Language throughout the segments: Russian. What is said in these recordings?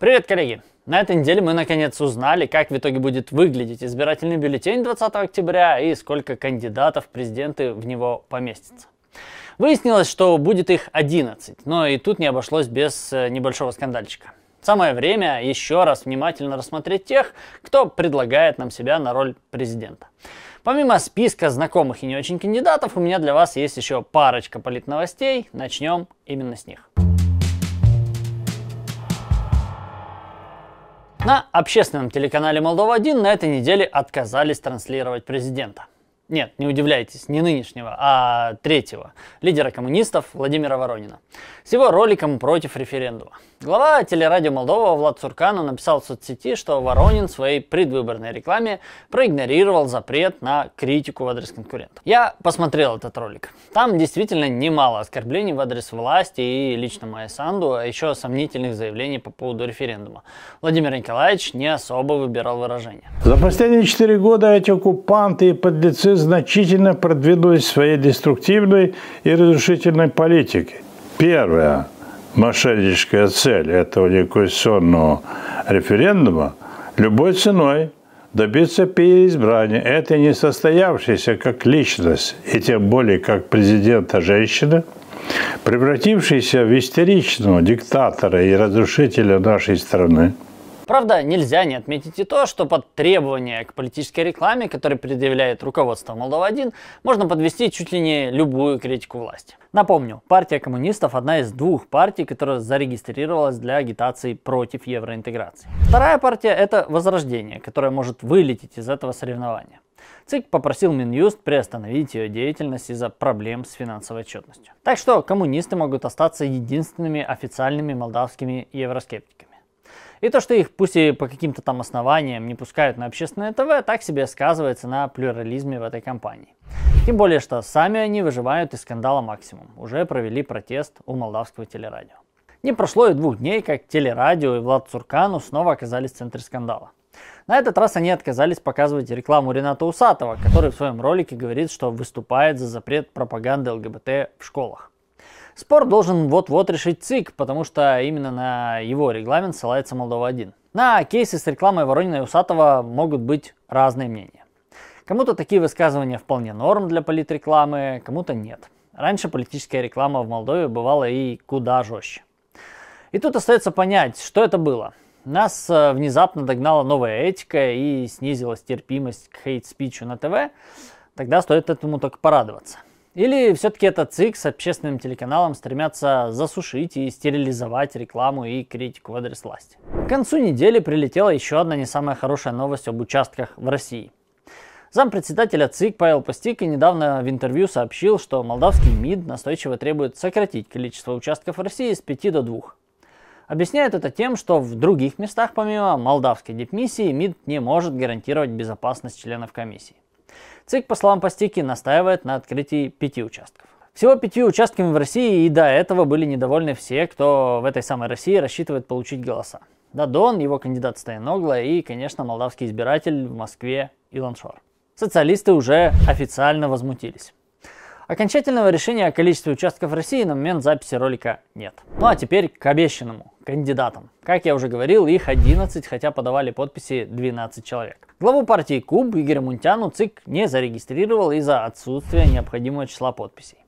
Привет, коллеги! На этой неделе мы наконец узнали, как в итоге будет выглядеть избирательный бюллетень 20 октября и сколько кандидатов в президенты в него поместится. Выяснилось, что будет их 11, но и тут не обошлось без э, небольшого скандальчика. Самое время еще раз внимательно рассмотреть тех, кто предлагает нам себя на роль президента. Помимо списка знакомых и не очень кандидатов, у меня для вас есть еще парочка политновостей. Начнем именно с них. На общественном телеканале Молдова-1 на этой неделе отказались транслировать президента нет, не удивляйтесь, не нынешнего, а третьего, лидера коммунистов Владимира Воронина, с его роликом против референдума. Глава телерадио Молдова Влад Цуркану написал в соцсети, что Воронин в своей предвыборной рекламе проигнорировал запрет на критику в адрес конкурентов. Я посмотрел этот ролик. Там действительно немало оскорблений в адрес власти и лично Санду, а еще сомнительных заявлений по поводу референдума. Владимир Николаевич не особо выбирал выражения. За последние четыре года эти оккупанты и подлецы значительно продвинулись в своей деструктивной и разрушительной политике. Первая мошенническая цель этого неконституционного референдума любой ценой добиться переизбрания этой несостоявшейся как личность и тем более как президента женщины, превратившейся в истеричного диктатора и разрушителя нашей страны – Правда, нельзя не отметить и то, что под требования к политической рекламе, которые предъявляет руководство Молдова-1, можно подвести чуть ли не любую критику власти. Напомню, партия коммунистов одна из двух партий, которая зарегистрировалась для агитации против евроинтеграции. Вторая партия – это Возрождение, которое может вылететь из этого соревнования. ЦИК попросил Минюст приостановить ее деятельность из-за проблем с финансовой отчетностью. Так что коммунисты могут остаться единственными официальными молдавскими евроскептиками. И то, что их пусть и по каким-то там основаниям не пускают на общественное ТВ, так себе сказывается на плюрализме в этой компании. Тем более, что сами они выживают из скандала максимум. Уже провели протест у молдавского телерадио. Не прошло и двух дней, как телерадио и Влад Цуркану снова оказались в центре скандала. На этот раз они отказались показывать рекламу Рената Усатова, который в своем ролике говорит, что выступает за запрет пропаганды ЛГБТ в школах. Спор должен вот-вот решить ЦИК, потому что именно на его регламент ссылается Молдова-1. На кейсы с рекламой Воронина и Усатова могут быть разные мнения. Кому-то такие высказывания вполне норм для политрекламы, кому-то нет. Раньше политическая реклама в Молдове бывала и куда жестче. И тут остается понять, что это было. Нас э, внезапно догнала новая этика и снизилась терпимость к хейт-спичу на ТВ. Тогда стоит этому только порадоваться. Или все-таки этот ЦИК с общественным телеканалом стремятся засушить и стерилизовать рекламу и критику в адрес власти? К концу недели прилетела еще одна не самая хорошая новость об участках в России. Зампредседателя ЦИК Павел Пастик недавно в интервью сообщил, что молдавский МИД настойчиво требует сократить количество участков в России с 5 до 2. Объясняют это тем, что в других местах, помимо молдавской депмиссии, МИД не может гарантировать безопасность членов комиссии. ЦИК, по словам Постики, настаивает на открытии пяти участков. Всего пяти участками в России и до этого были недовольны все, кто в этой самой России рассчитывает получить голоса. Дадон, его кандидат Стояногла и, конечно, молдавский избиратель в Москве Илон Шор. Социалисты уже официально возмутились. Окончательного решения о количестве участков России на момент записи ролика нет. Ну а теперь к обещанному кандидатам. Как я уже говорил, их 11, хотя подавали подписи 12 человек. Главу партии Куб Игоря Мунтяну ЦИК не зарегистрировал из-за отсутствия необходимого числа подписей.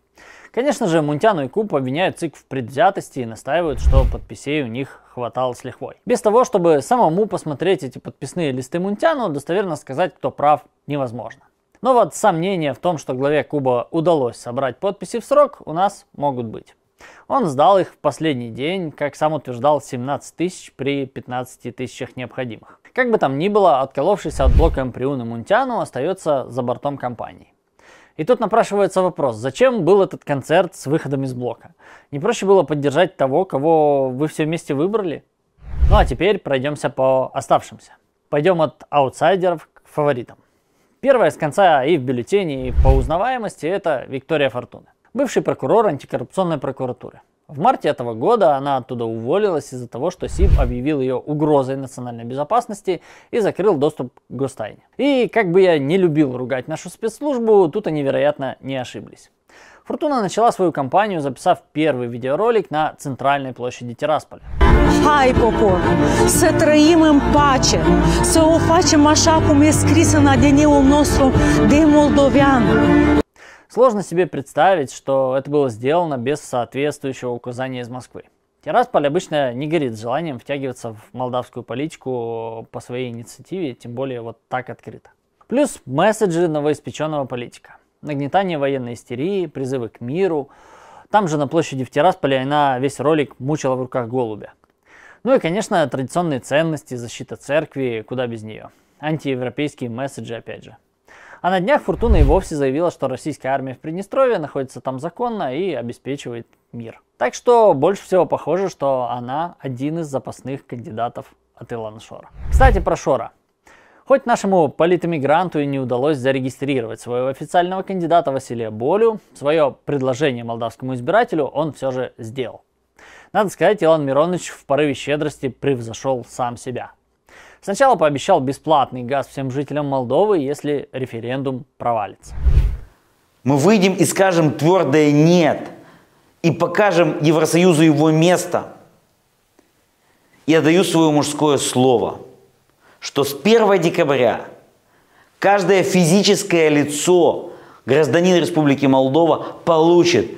Конечно же, Мунтяну и Куб обвиняют ЦИК в предвзятости и настаивают, что подписей у них хватало с лихвой. Без того, чтобы самому посмотреть эти подписные листы Мунтяну, достоверно сказать, кто прав, невозможно. Но вот сомнения в том, что главе Куба удалось собрать подписи в срок, у нас могут быть. Он сдал их в последний день, как сам утверждал, 17 тысяч при 15 тысячах необходимых. Как бы там ни было, отколовшийся от блока Амприуна Мунтяну остается за бортом компании. И тут напрашивается вопрос, зачем был этот концерт с выходом из блока? Не проще было поддержать того, кого вы все вместе выбрали? Ну а теперь пройдемся по оставшимся. Пойдем от аутсайдеров к фаворитам. Первая с конца и в бюллетене, и по узнаваемости – это Виктория Фортуна, бывший прокурор антикоррупционной прокуратуры. В марте этого года она оттуда уволилась из-за того, что СИБ объявил ее угрозой национальной безопасности и закрыл доступ к гостайне. И как бы я не любил ругать нашу спецслужбу, тут они, вероятно, не ошиблись. Фортуна начала свою кампанию, записав первый видеоролик на центральной площади Тирасполя. Хай, Попо, се трăim în pace, să o facem așa cum e scris în ADN-ul nostru Сложно себе представить, что это было сделано без соответствующего указания из Москвы. Тирасполь обычно не горит желанием втягиваться в молдавскую политику по своей инициативе, тем более вот так открыто. Плюс месседжи новоиспеченного политика нагнетание военной истерии, призывы к миру. Там же на площади в Тирасполе она весь ролик мучила в руках голубя. Ну и, конечно, традиционные ценности, защита церкви, куда без нее. Антиевропейские месседжи, опять же. А на днях Фортуна и вовсе заявила, что российская армия в Приднестровье находится там законно и обеспечивает мир. Так что больше всего похоже, что она один из запасных кандидатов от Илона Шора. Кстати, про Шора. Хоть нашему политэмигранту и не удалось зарегистрировать своего официального кандидата Василия Болю, свое предложение молдавскому избирателю он все же сделал. Надо сказать, Илон Миронович в порыве щедрости превзошел сам себя. Сначала пообещал бесплатный газ всем жителям Молдовы, если референдум провалится. Мы выйдем и скажем твердое «нет», и покажем Евросоюзу его место. Я даю свое мужское слово – что с 1 декабря каждое физическое лицо, гражданин Республики Молдова, получит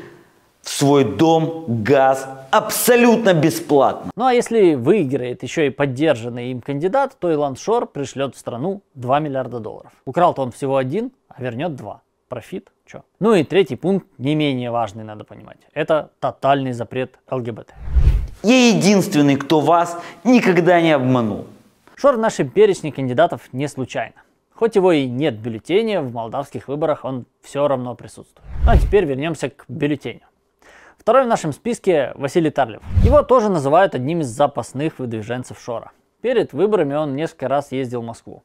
в свой дом газ абсолютно бесплатно. Ну а если выиграет еще и поддержанный им кандидат, то Илан Шор пришлет в страну 2 миллиарда долларов. Украл-то он всего один, а вернет два. Профит че? Ну и третий пункт, не менее важный, надо понимать. Это тотальный запрет ЛГБТ. Я единственный, кто вас никогда не обманул. Шор в наши перечни кандидатов не случайно. Хоть его и нет в бюллетене, в молдавских выборах он все равно присутствует. Ну а теперь вернемся к бюллетеню. Второй в нашем списке Василий Тарлев. Его тоже называют одним из запасных выдвиженцев Шора. Перед выборами он несколько раз ездил в Москву.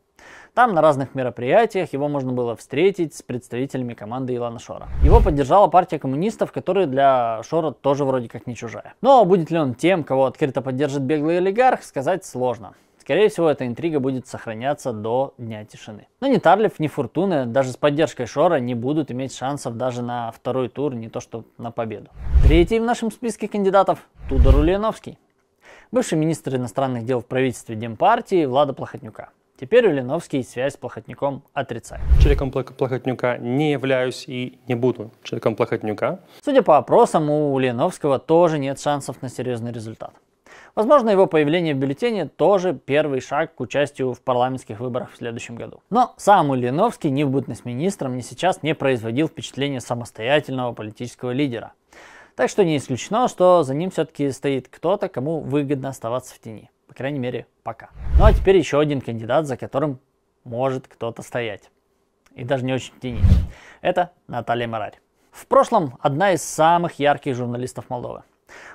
Там на разных мероприятиях его можно было встретить с представителями команды Илана Шора. Его поддержала партия коммунистов, которая для Шора тоже вроде как не чужая. Но будет ли он тем, кого открыто поддержит беглый олигарх, сказать сложно. Скорее всего, эта интрига будет сохраняться до Дня тишины. Но ни Тарлев, ни Фортуна, даже с поддержкой Шора, не будут иметь шансов даже на второй тур, не то что на победу. Третий в нашем списке кандидатов – Тудор Ульяновский. Бывший министр иностранных дел в правительстве Демпартии Влада Плохотнюка. Теперь Ульяновский связь с Плохотнюком отрицает. Человеком Плохотнюка не являюсь и не буду человеком Плохотнюка. Судя по опросам, у Ульяновского тоже нет шансов на серьезный результат. Возможно, его появление в бюллетене тоже первый шаг к участию в парламентских выборах в следующем году. Но сам Ульяновский ни в бытность министром, ни сейчас не производил впечатления самостоятельного политического лидера. Так что не исключено, что за ним все-таки стоит кто-то, кому выгодно оставаться в тени. По крайней мере, пока. Ну а теперь еще один кандидат, за которым может кто-то стоять. И даже не очень в тени. Это Наталья Мораль. В прошлом одна из самых ярких журналистов Молдовы.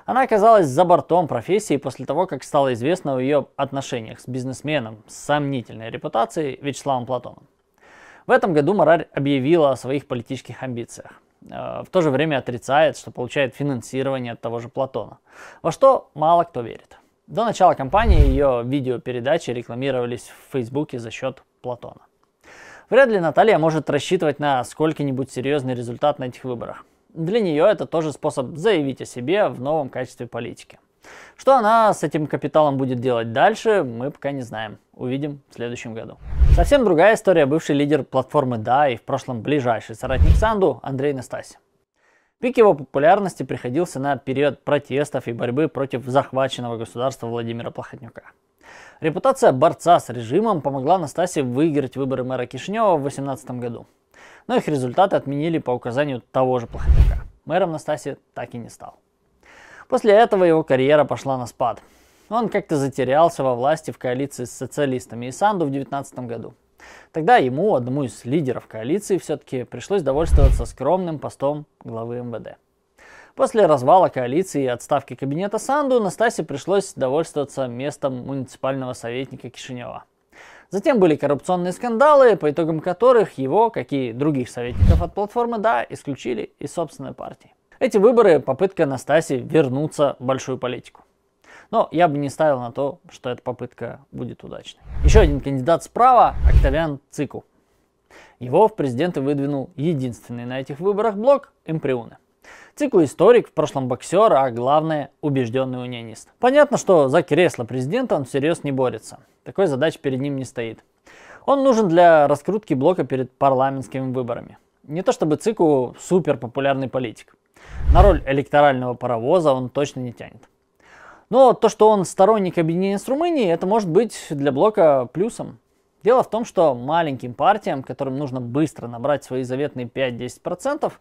Она оказалась за бортом профессии после того, как стало известно о ее отношениях с бизнесменом с сомнительной репутацией Вячеславом Платоном. В этом году Мораль объявила о своих политических амбициях. Э, в то же время отрицает, что получает финансирование от того же Платона, во что мало кто верит. До начала кампании ее видеопередачи рекламировались в Фейсбуке за счет Платона. Вряд ли Наталья может рассчитывать на сколько-нибудь серьезный результат на этих выборах для нее это тоже способ заявить о себе в новом качестве политики. Что она с этим капиталом будет делать дальше, мы пока не знаем. Увидим в следующем году. Совсем другая история бывший лидер платформы «Да» и в прошлом ближайший соратник Санду Андрей Настаси. Пик его популярности приходился на период протестов и борьбы против захваченного государства Владимира Плохотнюка. Репутация борца с режимом помогла Настасе выиграть выборы мэра Кишинева в 2018 году но их результаты отменили по указанию того же Плохотника. Мэром Настаси так и не стал. После этого его карьера пошла на спад. Он как-то затерялся во власти в коалиции с социалистами и Санду в 19 году. Тогда ему, одному из лидеров коалиции, все-таки пришлось довольствоваться скромным постом главы МВД. После развала коалиции и отставки кабинета Санду Настасе пришлось довольствоваться местом муниципального советника Кишинева – Затем были коррупционные скандалы, по итогам которых его, как и других советников от платформы «Да», исключили из собственной партии. Эти выборы – попытка Настаси вернуться в большую политику. Но я бы не ставил на то, что эта попытка будет удачной. Еще один кандидат справа – Октавиан Цику. Его в президенты выдвинул единственный на этих выборах блок – Эмприуны. Цику историк, в прошлом боксер, а главное убежденный унионист. Понятно, что за кресло президента он всерьез не борется. Такой задачи перед ним не стоит. Он нужен для раскрутки блока перед парламентскими выборами. Не то чтобы Цику супер популярный политик. На роль электорального паровоза он точно не тянет. Но то, что он сторонник объединения с Румынией, это может быть для блока плюсом. Дело в том, что маленьким партиям, которым нужно быстро набрать свои заветные 5-10%,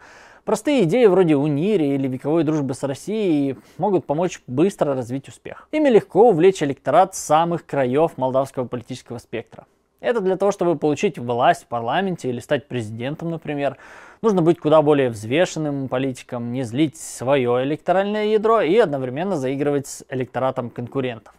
простые идеи вроде унири или вековой дружбы с Россией могут помочь быстро развить успех. Ими легко увлечь электорат самых краев молдавского политического спектра. Это для того, чтобы получить власть в парламенте или стать президентом, например. Нужно быть куда более взвешенным политиком, не злить свое электоральное ядро и одновременно заигрывать с электоратом конкурентов.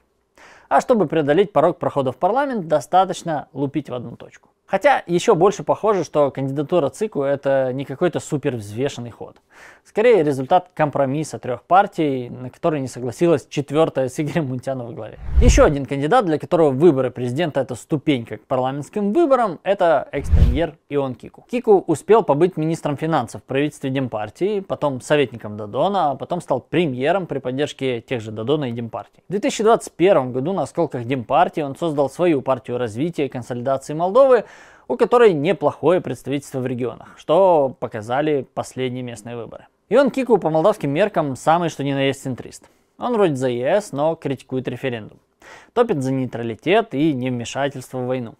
А чтобы преодолеть порог прохода в парламент, достаточно лупить в одну точку. Хотя еще больше похоже, что кандидатура ЦИКу это не какой-то супер взвешенный ход. Скорее результат компромисса трех партий, на который не согласилась четвертая с Игорем Мунтяна во главе. Еще один кандидат, для которого выборы президента это ступенька к парламентским выборам, это экс-премьер Ион Кику. Кику успел побыть министром финансов в правительстве Демпартии, потом советником Дадона, а потом стал премьером при поддержке тех же Дадона и Демпартии. В 2021 году на осколках Демпартии он создал свою партию развития и консолидации Молдовы – у которой неплохое представительство в регионах, что показали последние местные выборы. Ион Кику по молдавским меркам самый что ни на есть центрист. Он вроде за ЕС, но критикует референдум. Топит за нейтралитет и невмешательство в войну.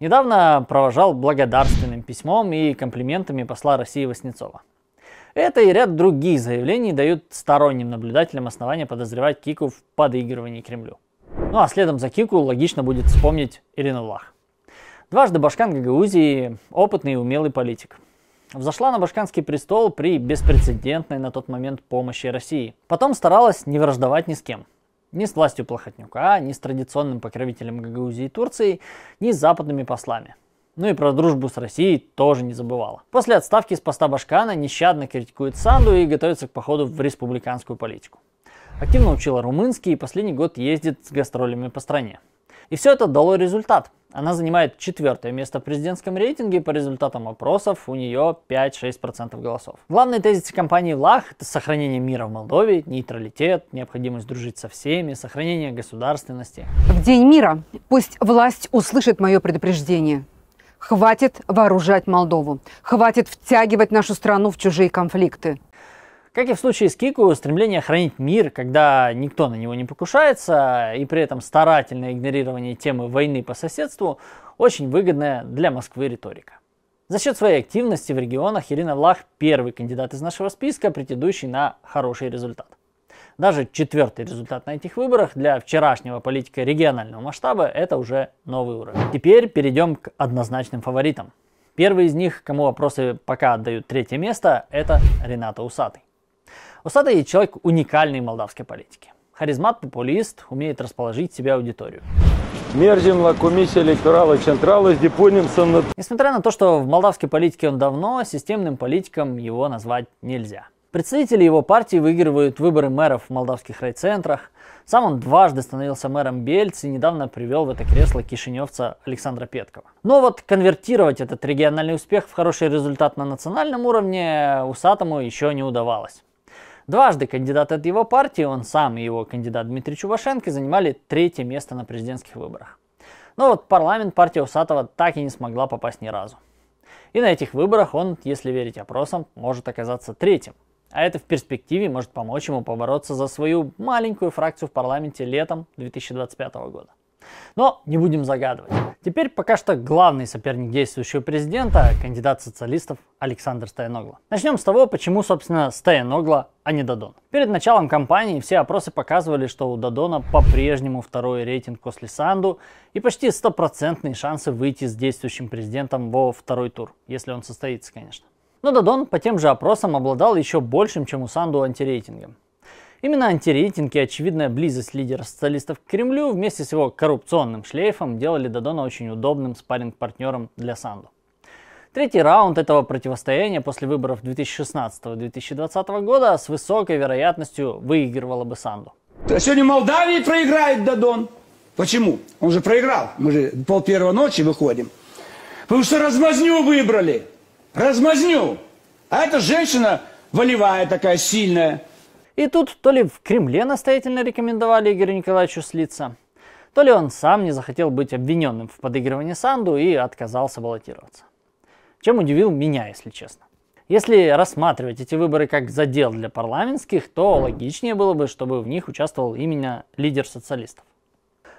Недавно провожал благодарственным письмом и комплиментами посла России Васнецова. Это и ряд других заявлений дают сторонним наблюдателям основания подозревать Кику в подыгрывании Кремлю. Ну а следом за Кику логично будет вспомнить Ирину Лах. Дважды Башкан Гагаузии – опытный и умелый политик. Взошла на башканский престол при беспрецедентной на тот момент помощи России. Потом старалась не враждовать ни с кем. Ни с властью Плохотнюка, ни с традиционным покровителем Гагаузии и Турции, ни с западными послами. Ну и про дружбу с Россией тоже не забывала. После отставки с поста Башкана нещадно критикует Санду и готовится к походу в республиканскую политику. Активно учила румынский и последний год ездит с гастролями по стране. И все это дало результат – она занимает четвертое место в президентском рейтинге, по результатам опросов у нее 5-6% голосов. Главные тезисы компании ЛАХ – это сохранение мира в Молдове, нейтралитет, необходимость дружить со всеми, сохранение государственности. В День мира пусть власть услышит мое предупреждение. Хватит вооружать Молдову. Хватит втягивать нашу страну в чужие конфликты. Как и в случае с Кику, стремление хранить мир, когда никто на него не покушается, и при этом старательное игнорирование темы войны по соседству, очень выгодная для Москвы риторика. За счет своей активности в регионах Ирина Влах первый кандидат из нашего списка, претендующий на хороший результат. Даже четвертый результат на этих выборах для вчерашнего политика регионального масштаба – это уже новый уровень. Теперь перейдем к однозначным фаворитам. Первый из них, кому вопросы пока отдают третье место, это Рената Усатый. Усатый человек уникальный в молдавской политике. Харизмат, популист, умеет расположить себя аудиторию. Мерзим ла электорала Централа с Депонимсом на... Несмотря на то, что в молдавской политике он давно, системным политиком его назвать нельзя. Представители его партии выигрывают выборы мэров в молдавских райцентрах. Сам он дважды становился мэром Бельцы, и недавно привел в это кресло кишиневца Александра Петкова. Но вот конвертировать этот региональный успех в хороший результат на национальном уровне Усатому еще не удавалось. Дважды кандидат от его партии, он сам и его кандидат Дмитрий Чувашенко, занимали третье место на президентских выборах. Но вот парламент партия Усатова так и не смогла попасть ни разу. И на этих выборах он, если верить опросам, может оказаться третьим. А это в перспективе может помочь ему побороться за свою маленькую фракцию в парламенте летом 2025 года. Но не будем загадывать. Теперь пока что главный соперник действующего президента, кандидат социалистов Александр Стояногло. Начнем с того, почему, собственно, Стояногло, а не Дадон. Перед началом кампании все опросы показывали, что у Дадона по-прежнему второй рейтинг после Санду и почти стопроцентные шансы выйти с действующим президентом во второй тур, если он состоится, конечно. Но Дадон по тем же опросам обладал еще большим, чем у Санду антирейтингом. Именно антирейтинг и очевидная близость лидера социалистов к Кремлю вместе с его коррупционным шлейфом делали Дадона очень удобным спарринг-партнером для Санду. Третий раунд этого противостояния после выборов 2016-2020 года с высокой вероятностью выигрывала бы Санду. Сегодня Молдавии проиграет Дадон. Почему? Он же проиграл. Мы же пол первого ночи выходим. Потому что размазню выбрали. Размазню. А эта женщина волевая такая, сильная. И тут то ли в Кремле настоятельно рекомендовали Игорю Николаевичу слиться, то ли он сам не захотел быть обвиненным в подыгрывании Санду и отказался баллотироваться. Чем удивил меня, если честно. Если рассматривать эти выборы как задел для парламентских, то логичнее было бы, чтобы в них участвовал именно лидер социалистов.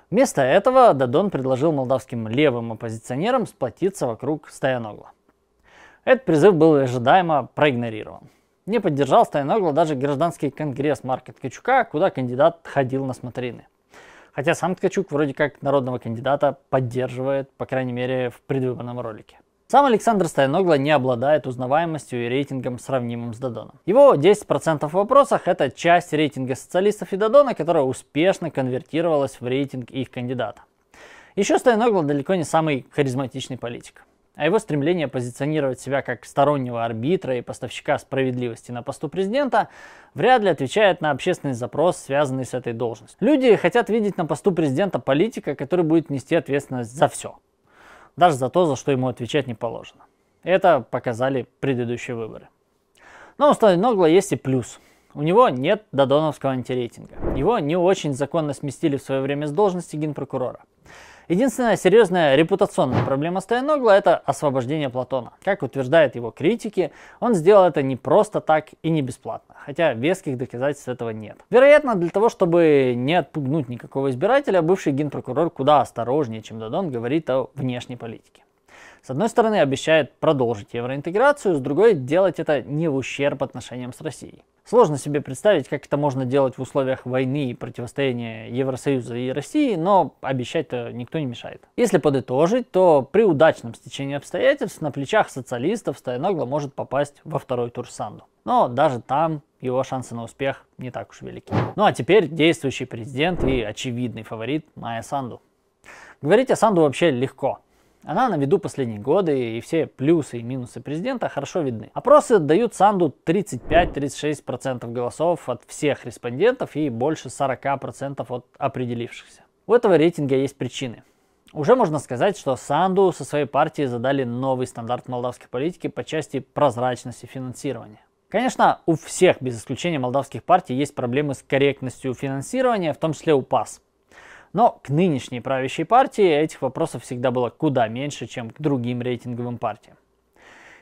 Вместо этого Дадон предложил молдавским левым оппозиционерам сплотиться вокруг Стояногла. Этот призыв был ожидаемо проигнорирован. Не поддержал Стайногло даже гражданский конгресс Марка Ткачука, куда кандидат ходил на смотрины. Хотя сам Ткачук вроде как народного кандидата поддерживает, по крайней мере, в предвыборном ролике. Сам Александр Стайногло не обладает узнаваемостью и рейтингом, сравнимым с Додоном. Его 10% в вопросах – это часть рейтинга социалистов и Додона, которая успешно конвертировалась в рейтинг их кандидата. Еще Стайногло далеко не самый харизматичный политик а его стремление позиционировать себя как стороннего арбитра и поставщика справедливости на посту президента вряд ли отвечает на общественный запрос, связанный с этой должностью. Люди хотят видеть на посту президента политика, который будет нести ответственность за все. Даже за то, за что ему отвечать не положено. Это показали предыдущие выборы. Но у Сталина Ногла есть и плюс. У него нет додоновского антирейтинга. Его не очень законно сместили в свое время с должности генпрокурора. Единственная серьезная репутационная проблема Стояногла – это освобождение Платона. Как утверждают его критики, он сделал это не просто так и не бесплатно, хотя веских доказательств этого нет. Вероятно, для того, чтобы не отпугнуть никакого избирателя, бывший генпрокурор куда осторожнее, чем Дадон, говорит о внешней политике. С одной стороны, обещает продолжить евроинтеграцию, с другой – делать это не в ущерб отношениям с Россией. Сложно себе представить, как это можно делать в условиях войны и противостояния Евросоюза и России, но обещать-то никто не мешает. Если подытожить, то при удачном стечении обстоятельств на плечах социалистов Стояногло может попасть во второй тур Санду. Но даже там его шансы на успех не так уж велики. Ну а теперь действующий президент и очевидный фаворит Майя Санду. Говорить о Санду вообще легко – она на виду последние годы, и все плюсы и минусы президента хорошо видны. Опросы дают Санду 35-36% голосов от всех респондентов и больше 40% от определившихся. У этого рейтинга есть причины. Уже можно сказать, что Санду со своей партией задали новый стандарт молдавской политики по части прозрачности финансирования. Конечно, у всех, без исключения молдавских партий, есть проблемы с корректностью финансирования, в том числе у ПАС. Но к нынешней правящей партии этих вопросов всегда было куда меньше, чем к другим рейтинговым партиям.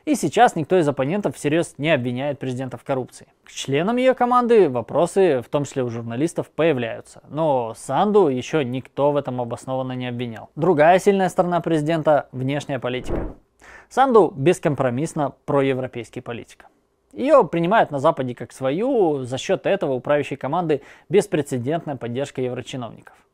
И сейчас никто из оппонентов всерьез не обвиняет президента в коррупции. К членам ее команды вопросы, в том числе у журналистов, появляются. Но Санду еще никто в этом обоснованно не обвинял. Другая сильная сторона президента – внешняя политика. Санду бескомпромиссно проевропейский политик. Ее принимают на Западе как свою, за счет этого у правящей команды беспрецедентная поддержка еврочиновников –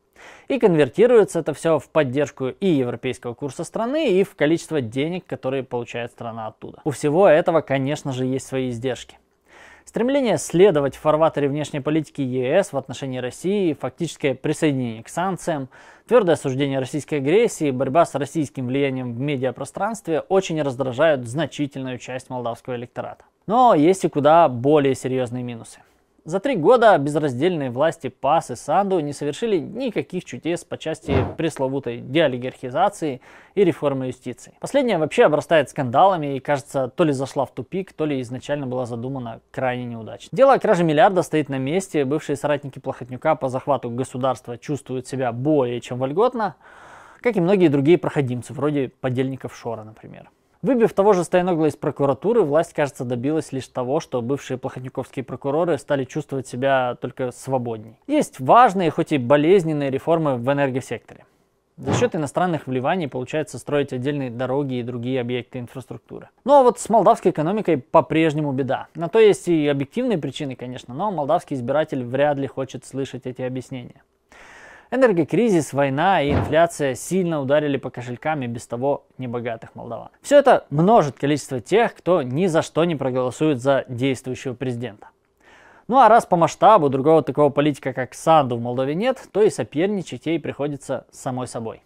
и конвертируется это все в поддержку и европейского курса страны, и в количество денег, которые получает страна оттуда. У всего этого, конечно же, есть свои издержки. Стремление следовать в фарватере внешней политики ЕС в отношении России, фактическое присоединение к санкциям, твердое осуждение российской агрессии, борьба с российским влиянием в медиапространстве очень раздражают значительную часть молдавского электората. Но есть и куда более серьезные минусы. За три года безраздельные власти ПАС и Санду не совершили никаких чудес по части пресловутой деолигархизации и реформы юстиции. Последняя вообще обрастает скандалами и, кажется, то ли зашла в тупик, то ли изначально была задумана крайне неудачно. Дело о краже миллиарда стоит на месте, бывшие соратники Плохотнюка по захвату государства чувствуют себя более чем вольготно, как и многие другие проходимцы, вроде подельников Шора, например. Выбив того же Стояногла из прокуратуры, власть, кажется, добилась лишь того, что бывшие плохотниковские прокуроры стали чувствовать себя только свободнее. Есть важные, хоть и болезненные реформы в энергосекторе. За счет иностранных вливаний получается строить отдельные дороги и другие объекты инфраструктуры. Ну а вот с молдавской экономикой по-прежнему беда. На то есть и объективные причины, конечно, но молдавский избиратель вряд ли хочет слышать эти объяснения. Энергокризис, война и инфляция сильно ударили по кошелькам и без того небогатых молдаван. Все это множит количество тех, кто ни за что не проголосует за действующего президента. Ну а раз по масштабу другого такого политика, как Санду в Молдове нет, то и соперничать ей приходится самой собой.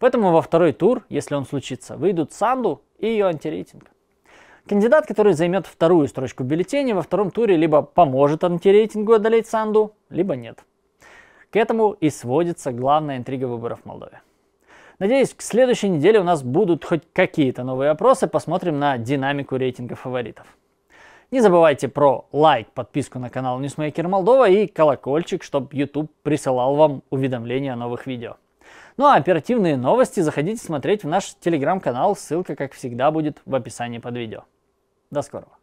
Поэтому во второй тур, если он случится, выйдут Санду и ее антирейтинг. Кандидат, который займет вторую строчку бюллетеня, во втором туре либо поможет антирейтингу одолеть Санду, либо нет. К этому и сводится главная интрига выборов в Молдове. Надеюсь, к следующей неделе у нас будут хоть какие-то новые опросы, посмотрим на динамику рейтинга фаворитов. Не забывайте про лайк, подписку на канал Newsmaker Молдова и колокольчик, чтобы YouTube присылал вам уведомления о новых видео. Ну а оперативные новости заходите смотреть в наш телеграм-канал, ссылка, как всегда, будет в описании под видео. До скорого!